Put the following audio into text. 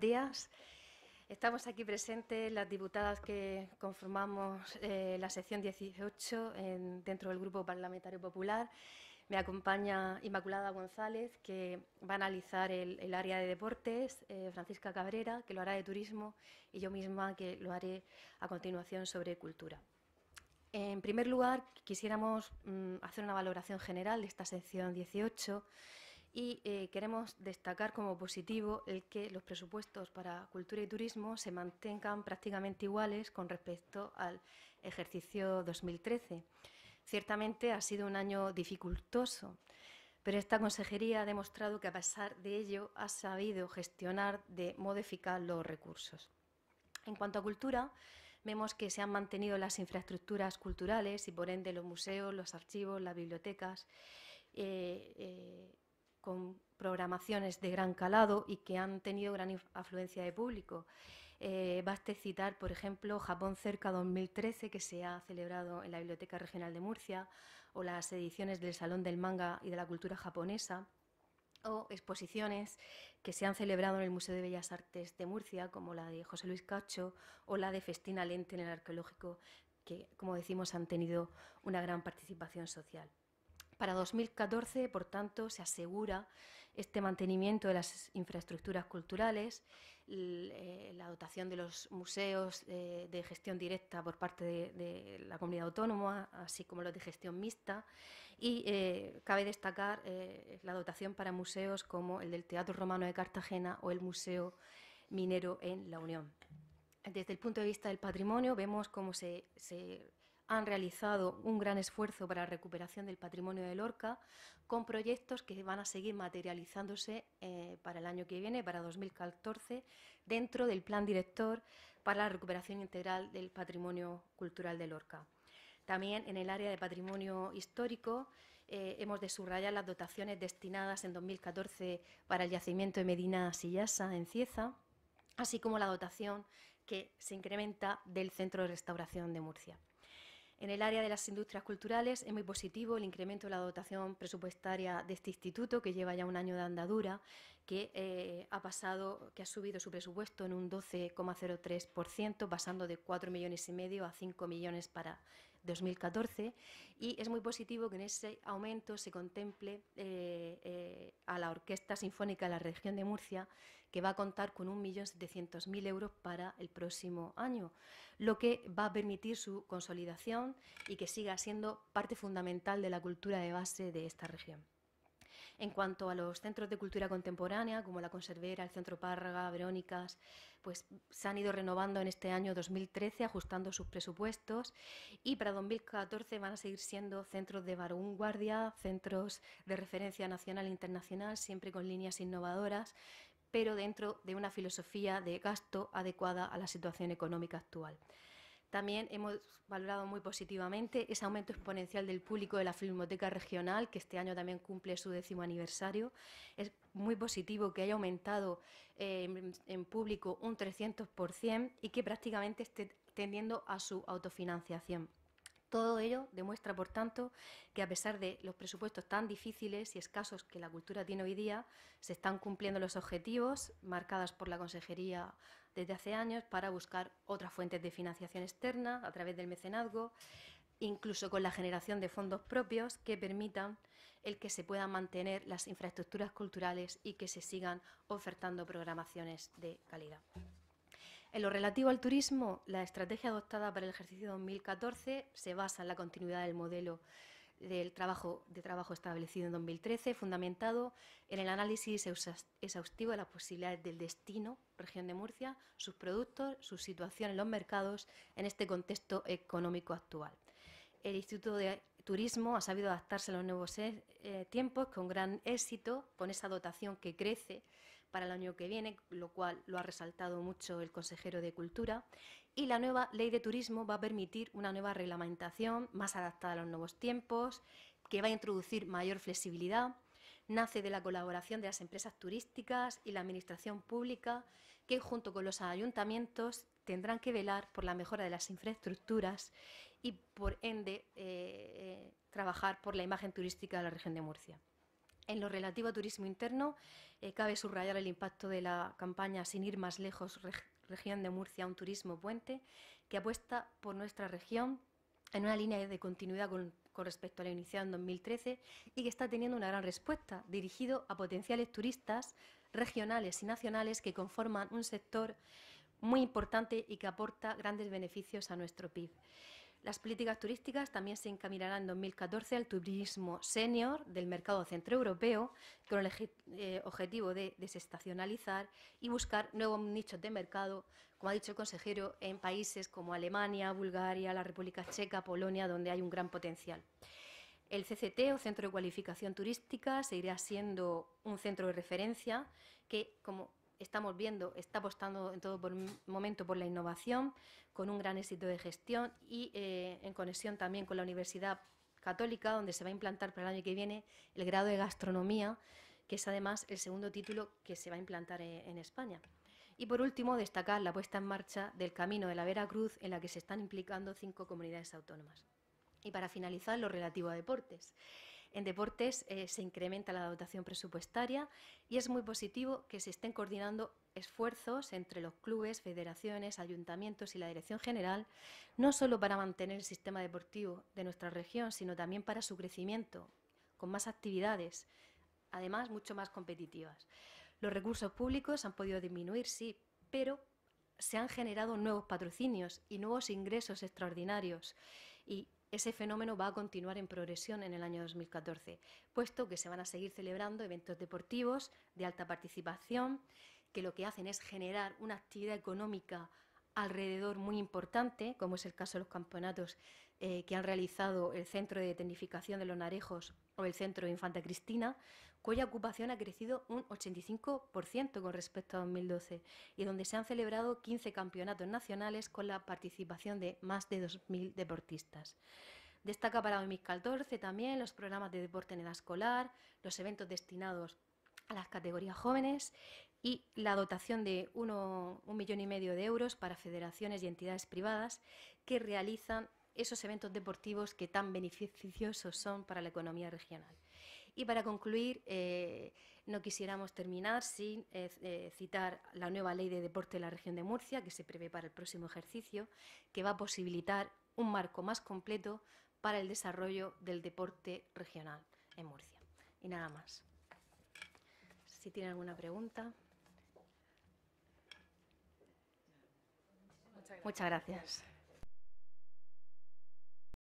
días. Estamos aquí presentes las diputadas que conformamos eh, la sección 18 dentro del Grupo Parlamentario Popular. Me acompaña Inmaculada González, que va a analizar el, área de deportes, eh, Francisca Cabrera, que lo hará de turismo, y yo misma, que lo haré a continuación sobre cultura. En primer lugar, quisiéramos mm, hacer una valoración general de esta sección 18 y eh, queremos destacar como positivo el que los presupuestos para cultura y turismo se mantengan prácticamente iguales con respecto al ejercicio 2013. Ciertamente ha sido un año dificultoso, pero esta consejería ha demostrado que a pesar de ello ha sabido gestionar de modificar los recursos. En cuanto a cultura, vemos que se han mantenido las infraestructuras culturales y por ende los museos, los archivos, las bibliotecas. Eh, eh, con programaciones de gran calado y que han tenido gran afluencia de público. Eh, baste citar, por ejemplo, Japón Cerca 2013, que se ha celebrado en la Biblioteca Regional de Murcia, o las ediciones del Salón del Manga y de la Cultura Japonesa, o exposiciones que se han celebrado en el Museo de Bellas Artes de Murcia, como la de José Luis Cacho o la de Festina Lente en el Arqueológico, que, como decimos, han tenido una gran participación social. Para 2014, por tanto, se asegura este mantenimiento de las infraestructuras culturales, eh, la dotación de los museos eh, de gestión directa por parte de, la comunidad autónoma, así como los de gestión mixta, y eh, cabe destacar la dotación para museos como el del Teatro Romano de Cartagena o el Museo Minero en La Unión. Desde el punto de vista del patrimonio, vemos cómo se han realizado un gran esfuerzo para la recuperación del patrimonio de Lorca, con proyectos que van a seguir materializándose eh, para el año que viene, para 2014, dentro del plan director para la recuperación integral del patrimonio cultural de Lorca. También en el área de patrimonio histórico eh, hemos de subrayar las dotaciones destinadas en 2014 para el yacimiento de Medina Sillasa en Cieza, así como la dotación que se incrementa del Centro de Restauración de Murcia. En el área de las industrias culturales es muy positivo el incremento de la dotación presupuestaria de este instituto, que lleva ya un año de andadura, que eh, ha pasado, que ha subido su presupuesto en un 12,03%, pasando de 4 millones y medio a 5 millones para 2014 y es muy positivo que en ese aumento se contemple eh, eh, a la Orquesta Sinfónica de la Región de Murcia, que va a contar con 1.700.000 euros para el próximo año, lo que va a permitir su consolidación y que siga siendo parte fundamental de la cultura de base de esta región. En cuanto a los centros de cultura contemporánea, como la Conservera, el Centro Párraga, Verónicas, pues se han ido renovando en este año 2013, ajustando sus presupuestos y para 2014 van a seguir siendo centros de vanguardia, centros de referencia nacional e internacional, siempre con líneas innovadoras, pero dentro de una filosofía de gasto adecuada a la situación económica actual. También hemos valorado muy positivamente ese aumento exponencial del público de la Filmoteca Regional, que este año también cumple su décimo aniversario. Es muy positivo que haya aumentado eh, en público un 300% y que prácticamente esté tendiendo a su autofinanciación. Todo ello demuestra, por tanto, que a pesar de los presupuestos tan difíciles y escasos que la cultura tiene hoy día, se están cumpliendo los objetivos marcados por la Consejería desde hace años para buscar otras fuentes de financiación externa a través del mecenazgo, incluso con la generación de fondos propios que permitan el que se puedan mantener las infraestructuras culturales y que se sigan ofertando programaciones de calidad. En lo relativo al turismo, la estrategia adoptada para el ejercicio 2014 se basa en la continuidad del modelo de trabajo establecido en 2013, fundamentado en el análisis exhaustivo de las posibilidades del destino, región de Murcia, sus productos, su situación en los mercados en este contexto económico actual. El Instituto de Turismo ha sabido adaptarse a los nuevos e, eh, tiempos con gran éxito, con esa dotación que crece para el año que viene, lo cual lo ha resaltado mucho el consejero de Cultura. Y la nueva ley de turismo va a permitir una nueva reglamentación más adaptada a los nuevos tiempos, que va a introducir mayor flexibilidad. Nace de la colaboración de las empresas turísticas y la administración pública, que junto con los ayuntamientos tendrán que velar por la mejora de las infraestructuras y, por ende, eh, eh, trabajar por la imagen turística de la región de Murcia. En lo relativo a turismo interno, eh, cabe subrayar el impacto de la campaña Sin ir más lejos, región de Murcia, un turismo puente, que apuesta por nuestra región en una línea de continuidad con, con respecto a la iniciada en 2013 y que está teniendo una gran respuesta, dirigido a potenciales turistas regionales y nacionales que conforman un sector muy importante y que aporta grandes beneficios a nuestro PIB. Las políticas turísticas también se encaminarán en 2014 al turismo senior del mercado centroeuropeo, con el eh, objetivo de desestacionalizar y buscar nuevos nichos de mercado, como ha dicho el consejero, en países como Alemania, Bulgaria, la República Checa, Polonia, donde hay un gran potencial. El CCT, o Centro de Cualificación Turística, seguirá siendo un centro de referencia que, como estamos viendo, está apostando en todo momento por la innovación, con un gran éxito de gestión y eh, en conexión también con la Universidad Católica, donde se va a implantar para el año que viene el grado de gastronomía, que es además el segundo título que se va a implantar eh, en, España. Y por último, destacar la puesta en marcha del Camino de la Veracruz, en la que se están implicando cinco comunidades autónomas. Y para finalizar, lo relativo a deportes. En deportes eh, se incrementa la dotación presupuestaria y es muy positivo que se estén coordinando esfuerzos entre los clubes, federaciones, ayuntamientos y la Dirección General, no solo para mantener el sistema deportivo de nuestra región, sino también para su crecimiento, con más actividades, además mucho más competitivas. Los recursos públicos han podido disminuir, sí, pero se han generado nuevos patrocinios y nuevos ingresos extraordinarios. Y ese fenómeno va a continuar en progresión en el año 2014, puesto que se van a seguir celebrando eventos deportivos de alta participación, que lo que hacen es generar una actividad económica alrededor muy importante, como es el caso de los campeonatos eh, que han realizado el Centro de Tecnificación de los Narejos o el Centro Infanta Cristina, cuya ocupación ha crecido un 85% con respecto a 2012 y donde se han celebrado 15 campeonatos nacionales con la participación de más de 2.000 deportistas. Destaca para 2014 también los programas de deporte en edad escolar, los eventos destinados a las categorías jóvenes y la dotación de 1,5 un millón y medio de euros para federaciones y entidades privadas que realizan esos eventos deportivos que tan beneficiosos son para la economía regional. Y para concluir, eh, no quisiéramos terminar sin eh, eh, citar la nueva ley de deporte de la región de Murcia, que se prevé para el próximo ejercicio, que va a posibilitar un marco más completo para el desarrollo del deporte regional en Murcia. Y nada más. Si tienen alguna pregunta. Muchas gracias.